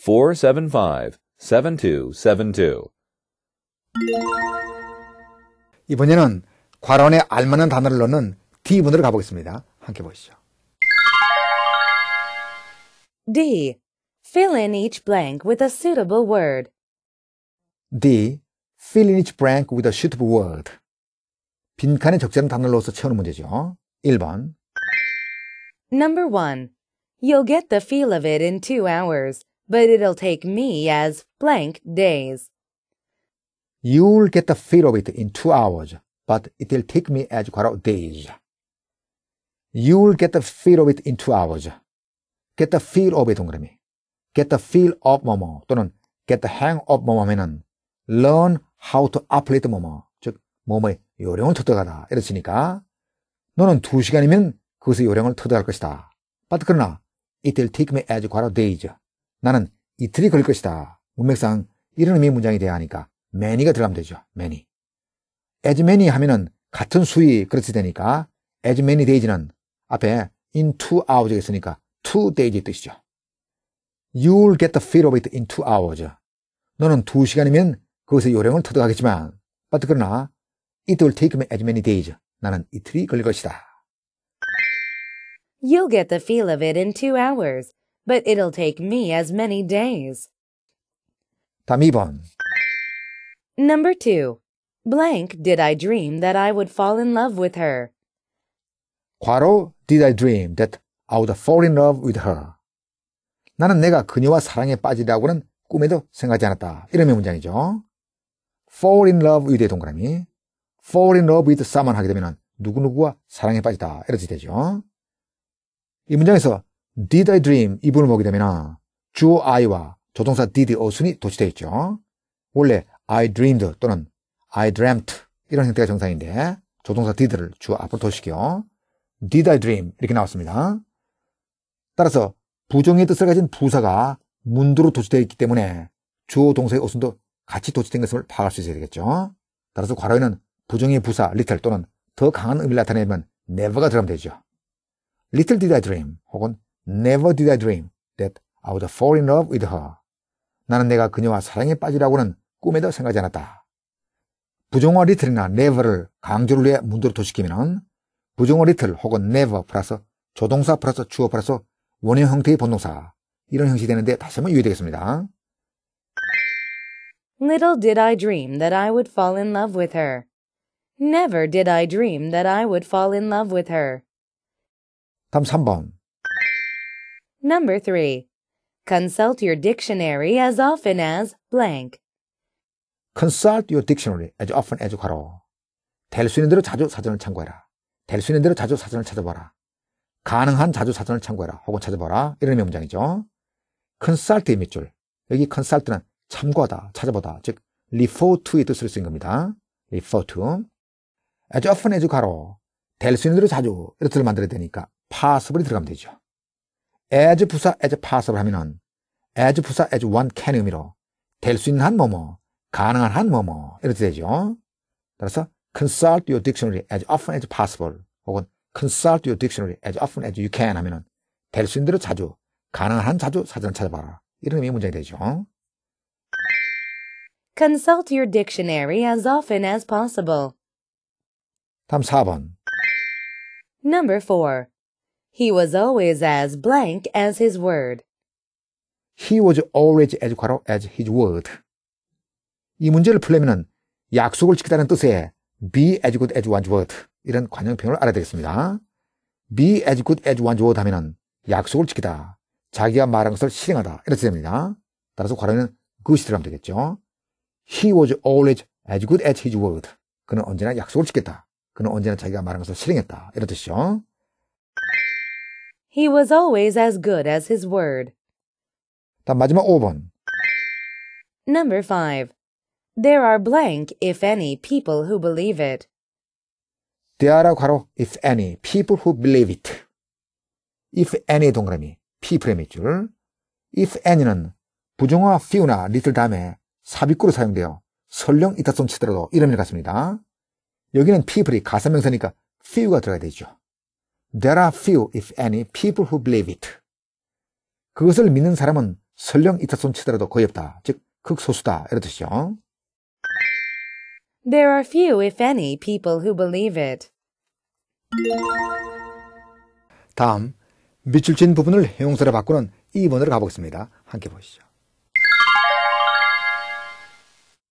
[SPEAKER 2] Four 이번에는 과론에
[SPEAKER 1] 알맞는 단어를 넣는 D문으로 가보겠습니다. 함께 보시죠.
[SPEAKER 3] D. Fill in each blank with a suitable word.
[SPEAKER 1] D. Fill in each blank with a suitable word. 빈칸에 적절한 단어를 넣어서 채우는 문제죠. 1번.
[SPEAKER 3] Number 1. You'll get the feel of it in 2 hours. but it'll take me as blank days.
[SPEAKER 1] You'll get the feel of it in two hours, but it'll take me as 괄호 days. You'll get the feel of it in two hours. Get the feel of it 동그라미. Get the feel of 뭐뭐 또는 get the hang of 뭐뭐 하면은 learn how to operate 뭐뭐 즉 뭐뭐의 요령을 터득하다 이랬으니까 너는 두 시간이면 그것의 요령을 터득할 것이다. But 그러나 it'll take me as 괄호 days. 나는 이틀이 걸릴 것이다. 문맥상 이런 의미 문장이 돼야 하니까 many가 들어가면 되죠. many. as many 하면은 같은 수위 그렇지 되니까 as many days는 앞에 in two hours 있으니까 two days 뜻이죠. You'll get the feel of it in two hours. 너는 두 시간이면 그것의 요령을 터득하겠지만, but 그러나 it will take me as many days. 나는 이틀이 걸릴 것이다.
[SPEAKER 3] You'll get the feel of it in two hours. but it'll take me as many days. 답 2번. Number 2. Blank did I dream that I would fall in love with her.
[SPEAKER 1] 과로 did I dream that I would fall in love with her. 나는 내가 그녀와 사랑에 빠지라고는 꿈에도 생각하지 않았다. 이름의 문장이죠. fall in love with의 동그라미. fall in love with someone 하게 되면 누구누구와 사랑에 빠지다. 이렇게 되죠. 이 문장에서 did I dream 이 분을 보게 되면 주어 I와 조동사 did 어순이 도치되어 있죠. 원래 I dreamed 또는 I dreamt 이런 형태가 정상인데 조동사 did를 주어 앞으로 도시고요. did I dream 이렇게 나왔습니다. 따라서 부정의 뜻을 가진 부사가 문두로 도치되어 있기 때문에 주어 동사의 어순도 같이 도치된 것을 파악할 수 있어야 되겠죠. 따라서 괄호에는 부정의 부사 little 또는 더 강한 의미를 나타내면 never가 들어가면 되죠. little did I dream 혹은 Never did I dream that I would fall in love with her. 나는 내가 그녀와 사랑에 빠지라고는 꿈에도 생각하지 않았다. 부정어 little이나 never를 강조를 위해 문도로 도시키면 부정어 little 혹은 never 플러스 조동사 플러스 주어 플러스 원형 형태의 본동사 이런 형식이 되는데 다시 한번 유의되겠습니다.
[SPEAKER 3] Little did I dream that I would fall in love with her. Never did I dream that I would fall in love with her.
[SPEAKER 1] 다음 3번.
[SPEAKER 3] Number 3. Consult your dictionary as often as blank.
[SPEAKER 1] Consult your dictionary as often as 괄호. 될수 있는 대로 자주 사전을 참고해라. 될 수 있는 대로 자주 사전을 찾아봐라. 가능한 자주 사전을 참고해라. 혹은 찾아봐라. 이런 명문장이죠. Consult의 밑줄. 여기 Consult는 참고하다, 찾아보다. 즉, refer to의 뜻을 쓰인 겁니다. refer to. as often as 괄호. 될수 있는 대로 자주. 이렇게 만들어야 되니까 possible이 들어가면 되죠. as 부사 as part을 하면은 as 부사 as one can 의미로 될 수 있는 한 뭐뭐, 가능한 한 뭐뭐 이렇게 되죠. 따라서 consult your dictionary as often as possible 혹은 consult your dictionary as often as you can 하면은 될 수 있는 대로 자주, 가능한 한 자주 사전을 찾아봐라. 이런 의미의 문장이 되죠.
[SPEAKER 3] Consult your dictionary as often as possible.
[SPEAKER 1] 다음 4번.
[SPEAKER 3] Number 4. He was always as blank as his word.
[SPEAKER 1] He was always as 괄호 as his word. 이 문제를 풀려면 약속을 지키다는 뜻의 be as good as one's word 이런 관용표현을 알아야 되겠습니다. be as good as one's word 하면 약속을 지키다, 자기가 말한 것을 실행하다 이렇게 됩니다. 따라서 괄호는 good이 들어하면 되겠죠. He was always as good as his word. 그는 언제나 약속을 지켰다. 그는 언제나 자기가 말한 것을 실행했다. 이런 뜻이죠.
[SPEAKER 3] He was always as good as his word.
[SPEAKER 1] 다음 마지막 5번.
[SPEAKER 3] Number 5. There are blank, if any, people who believe it.
[SPEAKER 1] There are 괄호, if any, people who believe it. if any 동그라미, people의 밑줄. if any는 부정어 few나 little 다음에 삽입구로 사용돼요. 설령 이따 좀 치더라도 이름을 같습니다. 여기는 people이 가사명사니까 few가 들어가야 되죠. There are few, if any, people who believe it. 그것을 믿는 사람은 설령 이타 손치더라도 거의 없다. 즉, 극소수다. 이런 뜻이죠.
[SPEAKER 3] There are few, if any, people who believe it.
[SPEAKER 1] 다음, 밑줄 친 부분을 형용사로 바꾸는 2번으로 가보겠습니다. 함께 보시죠.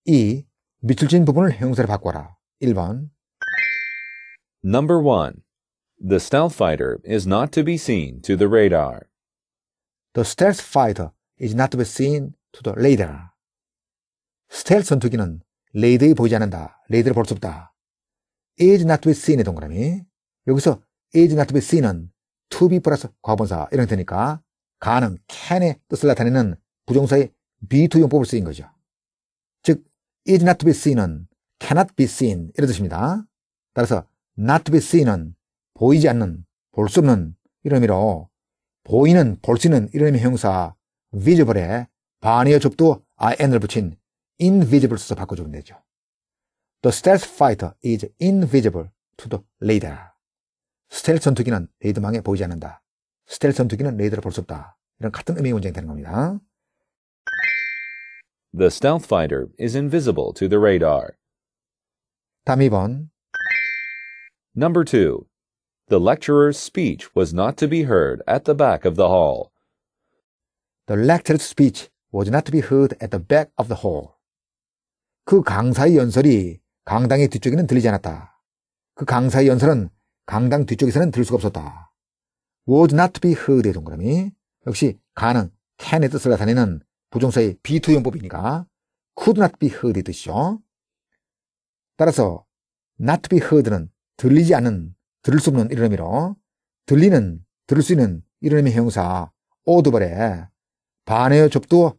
[SPEAKER 1] 2. 밑줄 친 부분을 형용사로 바꿔라. 1번
[SPEAKER 2] Number 1. The stealth fighter is not to be seen to the radar.
[SPEAKER 1] The stealth fighter is not to be seen to the radar. 스텔 전투기는 레이더에 보이지 않는다. 레이더를 볼 수 없다. is not to be seen의 동그라미. 여기서 is not to be seen은 to be 플러스 과본사 이런 되니까 가능, can의 뜻을 나타내는 부정사의 be to 용법을 쓰인 거죠. 즉, is not to be seen은 cannot be seen 이런 뜻입니다. 따라서 not to be seen은 보이지 않는, 볼 수 없는 이름이로 보이는, 볼 수 있는 이름의 형사 visible에 반의어 접두 in을 붙인 invisible에서 바꿔주면 되죠. The stealth fighter is invisible to the radar. 스텔 전투기는 레이더망에 보이지 않는다. 스텔 전투기는 레이더를 볼 수 없다. 이런 같은 의미의 문장이 되는 겁니다.
[SPEAKER 2] The stealth fighter is invisible to the radar. 다음 2번. Number 2. The lecturer's speech was not to be heard at the back of the hall.
[SPEAKER 1] The lecturer's speech was not to be heard at the back of the hall. 그 강사의 연설이 강당의 뒤쪽에는 들리지 않았다. 그 강사의 연설은 강당 뒤쪽에서는 들을 수가 없었다. was not to be heard의 동그라미. 역시 가는 can의 뜻을 나타내는 부정사의 비투 용법이니까 could not be heard의 뜻이죠. 따라서 not to be heard는 들리지 않은 들을 수 없는 이런 의미로 들리는 들을 수 있는 이런 의미 형용사 오드벌에 반의 접두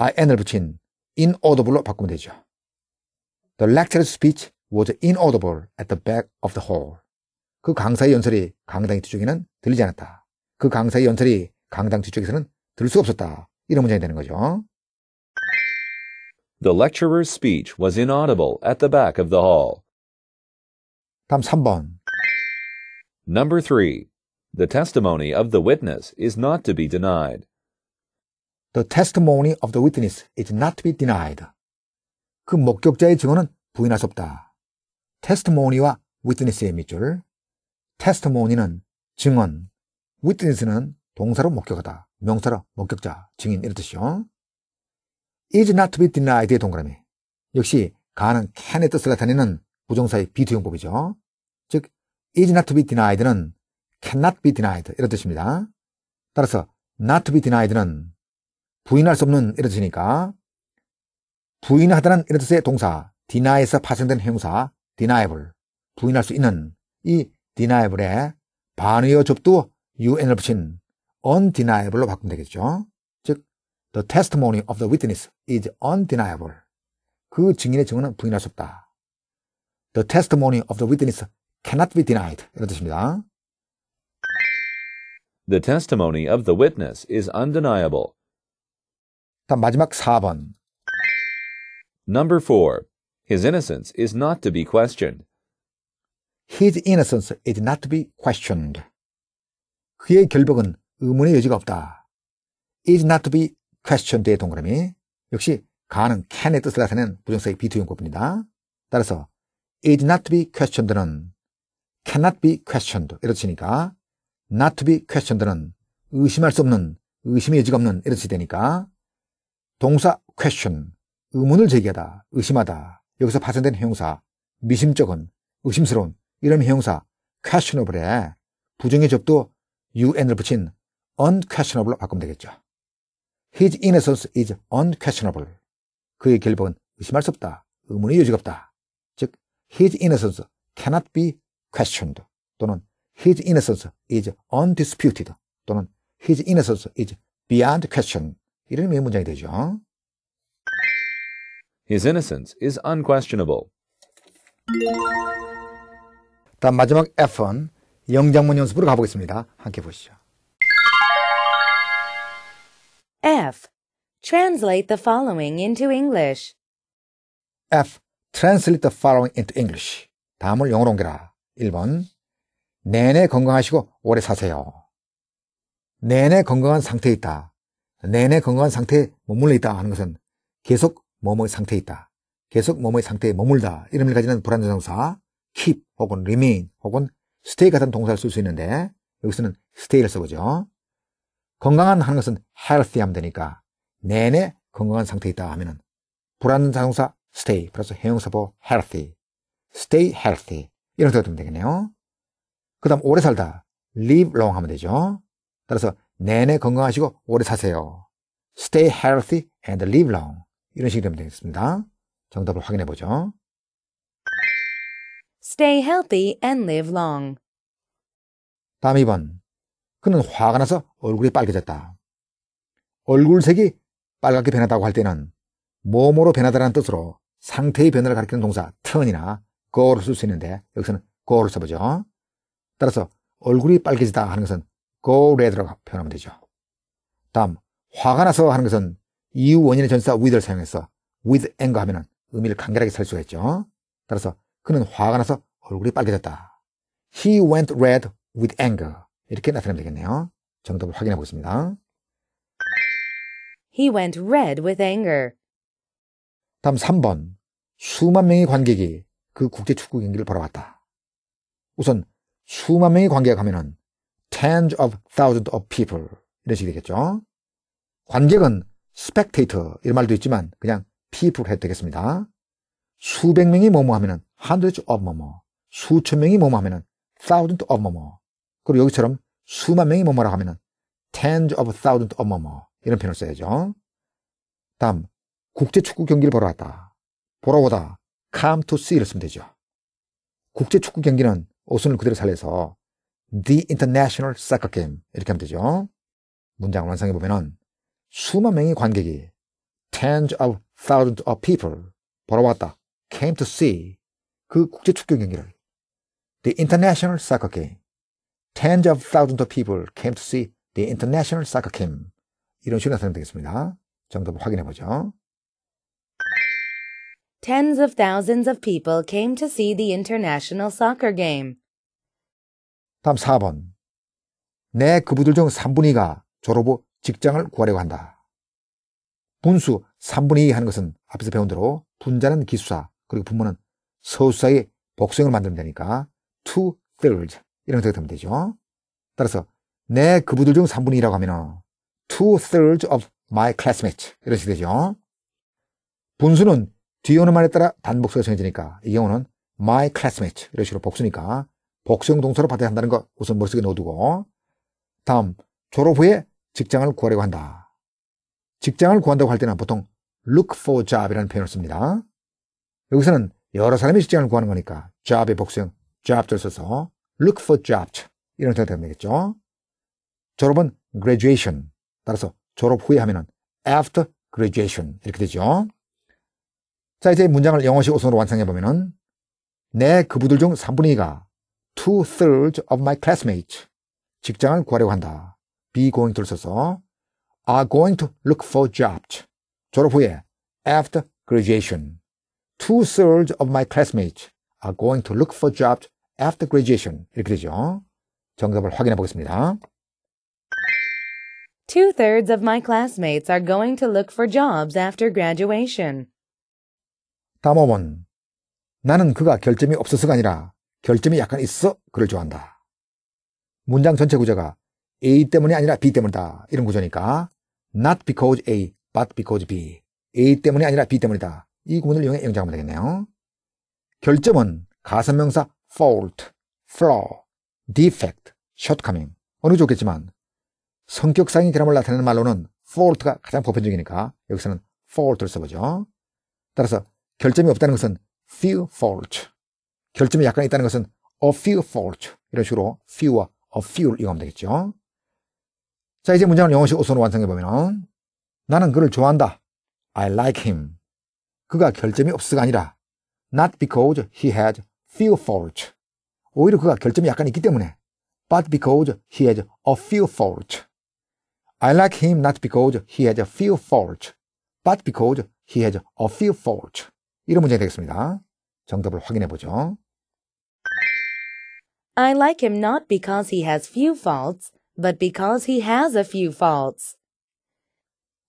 [SPEAKER 1] in을 붙인 inaudible로 바꾸면 되죠. The lecturer's speech was inaudible at the back of the hall. 그 강사의 연설이 강당 뒤쪽에는 들리지 않았다. 그 강사의 연설이 강당 뒤쪽에서는 들을 수 없었다. 이런 문장이 되는 거죠.
[SPEAKER 2] The lecturer's speech was inaudible at the back of the hall. 다음 3번. Number 3. the testimony of the witness is not to be denied.
[SPEAKER 1] The testimony of the witness is not to be denied. 그 목격자의 증언은 부인할 수 없다. testimony와 witness의 밑줄. testimony는 증언, witness는 동사로 목격하다, 명사로 목격자, 증인 이런 뜻이요. is not to be denied의 동그라미. 역시 가는 can의 뜻을 나타내는 부정사의 비투용법이죠. 즉 is not to be denied는 cannot be denied 이런 뜻입니다. 따라서 not to be denied는 부인할 수 없는 이런 뜻이니까 부인하다는 이런 뜻의 동사 deny에서 파생된 형용사 deniable 부인할 수 있는 이 deniable에 반의어 접두 un을 붙인 undeniable로 바꾸면 되겠죠. 즉 the testimony of the witness is undeniable 그 증인의 증언은 부인할 수 없다. The testimony of the witness cannot
[SPEAKER 2] be denied. 이런 뜻입니다. The testimony of the witness is undeniable. 다음 마지막 4번. Number 4. His innocence is not to be questioned. His
[SPEAKER 1] innocence is not to be questioned. 그의 결백은 의문의 여지가 없다. is not to be questioned의 동그라미. 역시 가는 can의 뜻을 나타낸 부정사의 비투용법입니다. 따라서 is not to be questioned는 cannot be questioned 이렇지니까 not to be questioned는 의심할 수 없는 의심의 여지가 없는 이렇지 되니까 동사 question 의문을 제기하다 의심하다 여기서 파생된 형용사 미심쩍은 의심스러운 이런 형용사 questionable에 부정의 접도 un을 붙인 unquestionable로 바꾸면 되겠죠. His innocence is unquestionable. 그의 결백은 의심할 수 없다. 의문의 여지가 없다. 즉, his innocence cannot be questioned 또는 his innocence is undisputed 또는 his innocence
[SPEAKER 2] is beyond question 이런 의문장이 되죠. His innocence is unquestionable. 다음 마지막
[SPEAKER 1] F1 영장문 연습으로 가보겠습니다. 함께 보시죠.
[SPEAKER 3] F. Translate the following into English.
[SPEAKER 1] F. Translate the following into English. 다음을 영어로 옮겨라. 1번. 내내 건강하시고 오래 사세요. 내내 건강한 상태에 있다. 내내 건강한 상태에 머물러 있다 하는 것은 계속 머물 상태에 있다. 계속 머물 상태에 머물다. 이름을 가지는 불안정사 keep 혹은 remain 혹은 stay 같은 동사를 쓸 수 있는데 여기서는 stay를 써보죠. 건강한 하는 것은 healthy 하면 되니까 내내 건강한 상태에 있다 하면은 불안정사 stay 플러스 형용사보 healthy, stay healthy, 이렇게 되면 되겠네요. 그 다음 오래 살다. live long 하면 되죠. 따라서 내내 건강하시고 오래 사세요. stay healthy and live long. 이런 식이 되면 되겠습니다. 정답을 확인해 보죠.
[SPEAKER 3] stay healthy and live
[SPEAKER 1] long. 다음 2번. 그는 화가 나서 얼굴이 빨개졌다. 얼굴색이 빨갛게 변했다고할 때는 몸으로 변하다라는 뜻으로 상태의 변화를 가리키는 동사 turn이나 거로 쓸수 있는데 여기서는 거로 써보죠. 따라서 얼굴이 빨개지다 하는 것은 go red로 표현하면 되죠. 다음 화가 나서 하는 것은 이유 원인의 전사 with를 사용해서 with anger 하면 은 의미를 간결하게 살 수가 있죠. 따라서 그는 화가 나서 얼굴이 빨개졌다. He went red with anger. 이렇게 나타내면 되겠네요. 정답을 확인해 보겠습니다.
[SPEAKER 3] He went red with anger.
[SPEAKER 1] 다음 3번. 수만 명의 관객이 그 국제 축구 경기를 보러 왔다. 우선 수만 명의 관객 하면은 tens of thousands of people 이런 식이 되겠죠. 관객은 spectator 이런 말도 있지만 그냥 people 해도 되겠습니다. 수백 명이 뭐뭐 하면은 hundreds of 뭐뭐 수천 명이 뭐뭐 하면은 thousands of 뭐뭐 그리고 여기처럼 수만 명이 뭐뭐라 하면은 tens of thousands of 뭐뭐 이런 표현을 써야죠. 다음 국제축구 경기를 보러 왔다. 보러 오다 come to see 이랬으면 되죠. 국제 축구 경기는 오순을 그대로 살려서 the international soccer game 이렇게 하면 되죠. 문장을 완성해 보면은 수만 명의 관객이 tens of thousands of people 보러 왔다. came to see 그 국제 축구 경기를 the international soccer game tens of thousands of people came to see the international soccer game 이런 식으로 나타내면 되겠습니다. 정답을 확인해 보죠.
[SPEAKER 3] tens of thousands of people came to see the international soccer game.
[SPEAKER 1] 다음 4번. 내 그부들 중 3분의 2가 졸업 후 직장을 구하려고 한다. 분수 3분의 2 하는 것은 앞에서 배운 대로 분자는 기수사, 그리고 분모는 서수사의 복수형을 만들면 되니까 two thirds 이런 것을 되면 되죠. 따라서 내 그부들 중 3분의 2라고 하면 two thirds of my classmates 이런 식이 되죠. 분수는 뒤오는 말에 따라 단복수가 정해지니까 이 경우는 my classmate 이런 식으로 복수니까 복수형 동사로 받아야 한다는 거 우선 머릿속에 넣어두고 다음 졸업 후에 직장을 구하려고 한다. 직장을 구한다고 할 때는 보통 look for job이라는 표현을 씁니다. 여기서는 여러 사람이 직장을 구하는 거니까 job의 복수형 job를 써서 look for job 이런 형태가 되겠죠. 졸업은 graduation 따라서 졸업 후에 하면은 after graduation 이렇게 되죠. 자, 이제 문장을 영어식 우선으로 완성해보면은, 내 그부들 중 3분의 2가 two thirds of my classmates 직장을 구하려고 한다. be going to를 써서 are going to look for jobs 졸업 후에 after graduation two thirds of my classmates are going to look for jobs after graduation 이렇게 되죠. 정답을 확인해 보겠습니다.
[SPEAKER 3] Two thirds of my classmates are going to look for jobs after graduation.
[SPEAKER 1] 담업은 나는 그가 결점이 없어서가 아니라 결점이 약간 있어 그를 좋아한다. 문장 전체 구조가 A 때문이 아니라 B 때문이다. 이런 구조니까 not because A, but because B. A 때문이 아니라 B 때문이다. 이 구문을 이용해 영장하면 되겠네요. 결점은 가산명사 fault, flaw, defect, shortcoming 어느 좋겠지만 성격상인 결함을 나타내는 말로는 fault가 가장 보편적이니까 여기서는 fault를 써보죠. 따라서 결점이 없다는 것은 few fault. 결점이 약간 있다는 것은 a few fault. 이런 식으로 few와 a few 이용하면 되겠죠. 자, 이제 문장을 영어식 우선으로 완성해보면 나는 그를 좋아한다. I like him. 그가 결점이 없어가 아니라 not because he has few fault. 오히려 그가 결점이 약간 있기 때문에 but because he has a few fault. I like him not because he has a few fault, but because he has a few fault. 이런 문제 되겠습니다. 정답을 확인해 보죠.
[SPEAKER 3] I like him not because he has few faults, but because he has a few faults.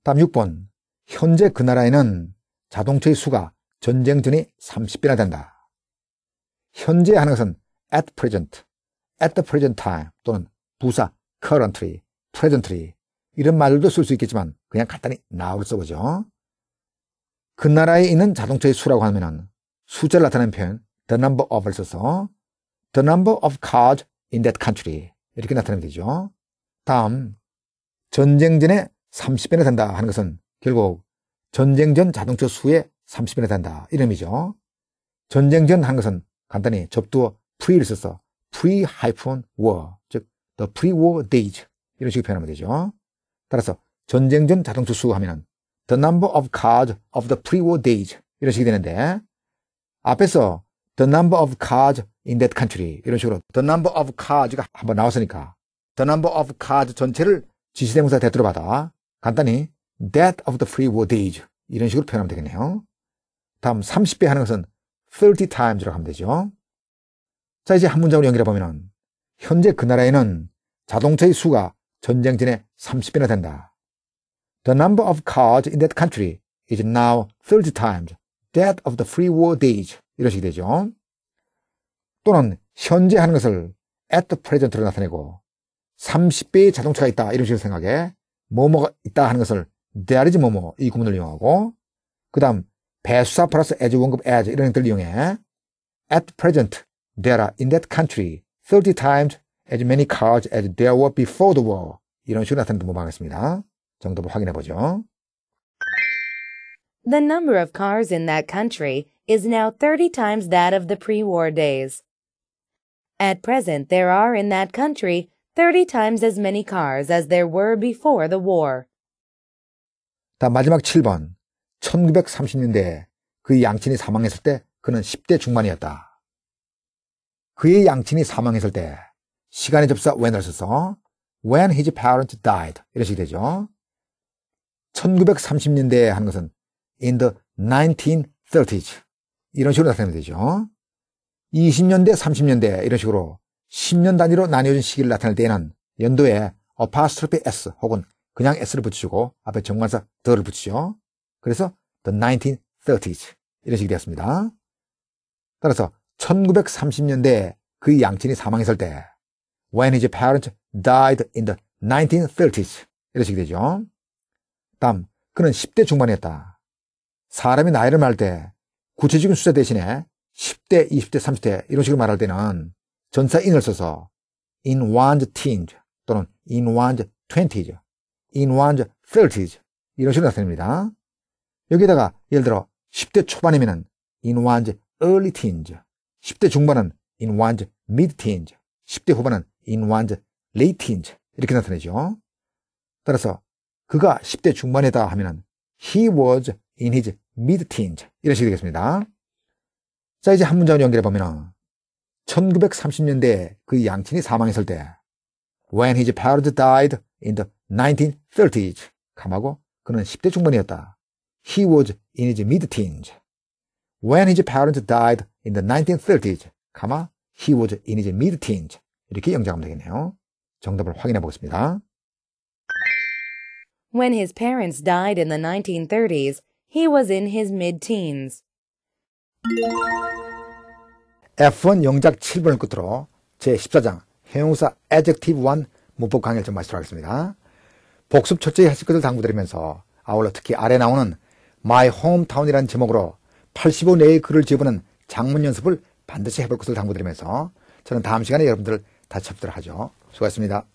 [SPEAKER 1] 다음 6번. 현재 그 나라에는 자동차의 수가 전쟁 전이 30배나 된다. 현재 하는 것은 at present, at the present time 또는 부사 currently, presently 이런 말로도 쓸 수 있겠지만 그냥 간단히 now를 써보죠. 그 나라에 있는 자동차의 수라고 하면은 숫자를 나타낸 표현 the number o f 를 써서 the number of cars in that country 이렇게 나타내면 되죠. 다음 전쟁 전에 30배나 된다 하는 것은 결국 전쟁 전 자동차 수의 30배나 된다 이름이죠. 전쟁 전 하는 것은 간단히 접두어 pre를 써서 pre e n war 즉 the pre-war days 이런 식으로 표현하면 되죠. 따라서 전쟁 전 자동차 수 하면은 the number of cards of the pre-war days 이런 식이 되는데 앞에서 the number of cards in that country 이런 식으로 the number of cards가 한번 나왔으니까 the number of cards 전체를 지시대명사 대투로 받아 간단히 that of the pre-war days 이런 식으로 표현하면 되겠네요. 다음 30배 하는 것은 30 times라고 하면 되죠. 자 이제 한 문장으로 연결해 보면은 현재 그 나라에는 자동차의 수가 전쟁 전에 30배나 된다. The number of cars in that country is now 30 times that of the free war days. 이런 식이 되죠. 또는 현재 하는 것을 at the present로 나타내고 30배의 자동차가 있다. 이런 식으로 생각해. 뭐뭐가 있다 하는 것을 there is 뭐뭐 이 구문을 이용하고 그 다음 배수사 플러스 as 원급 as 이런 것들을 이용해 at present there are in that country 30 times as many cars as there were before the war 이런 식으로 나타내도록 모방하겠습니다. 정답을 확인해 보죠.
[SPEAKER 3] The number of cars in that country is now 30 times that of the pre-war days. At present there are in that country 30 times as many cars as there were before the war.
[SPEAKER 1] 다 마지막 7번. 1930년대에 그의 양친이 사망했을 때 그는 10대 중반이었다. 그의 양친이 사망했을 때 시간의 접사 when을 써서 when his parents died 이런 식이 되죠. 1930년대에 한 것은 in the 1930s 이런 식으로 나타내면 되죠. 20년대, 30년대 이런 식으로 10년 단위로 나뉘어진 시기를 나타낼 때에는 연도에 apostrophe s 혹은 그냥 s를 붙이고 앞에 정관사 the를 붙이죠. 그래서 the 1930s 이런 식이 되었습니다. 따라서 1 9 3 0년대그 양친이 사망했을 때 when his parents died in the 1930s 이런 식이 되죠. 다음, 그는 10대 중반이었다. 사람이 나이를 말할 때 구체적인 숫자 대신에 10대, 20대, 30대 이런 식으로 말할 때는 전사 in을 써서 in one's teens 또는 in one's twenties, in one's thirties 이런 식으로 나타냅니다. 여기다가 예를 들어 10대 초반이면 in one's early teens, 10대 중반은 in one's mid teens, 10대 후반은 in one's late teens 이렇게 나타내죠. 따라서 그가 10대 중반에다 하면은 he was in his mid-teens 이런 식이 되겠습니다. 자 이제 한 문장을 연결해 보면은 1930년대 그 양친이 사망했을 때 when his parents died in the 1930s 감하고 그는 10대 중반이었다. he was in his mid-teens when his parents died in the 1930s 감마 he was in his mid-teens 이렇게 연장하면 되겠네요. 정답을 확인해 보겠습니다.
[SPEAKER 3] When his parents died in the 1930s, he was in his mid-teens.
[SPEAKER 1] F1 영작 7번을 끝으로 제14장 형용사 adjective 1 문법 강의를 좀 마치도록 하겠습니다. 복습 철저히 하실 것을 당부드리면서 아울러 특히 아래 나오는 My Hometown이라는 제목으로 85 내의 글을 지어보는 장문 연습을 반드시 해볼 것을 당부드리면서 저는 다음 시간에 여러분들을 다시 찾도록 하죠. 수고하셨습니다.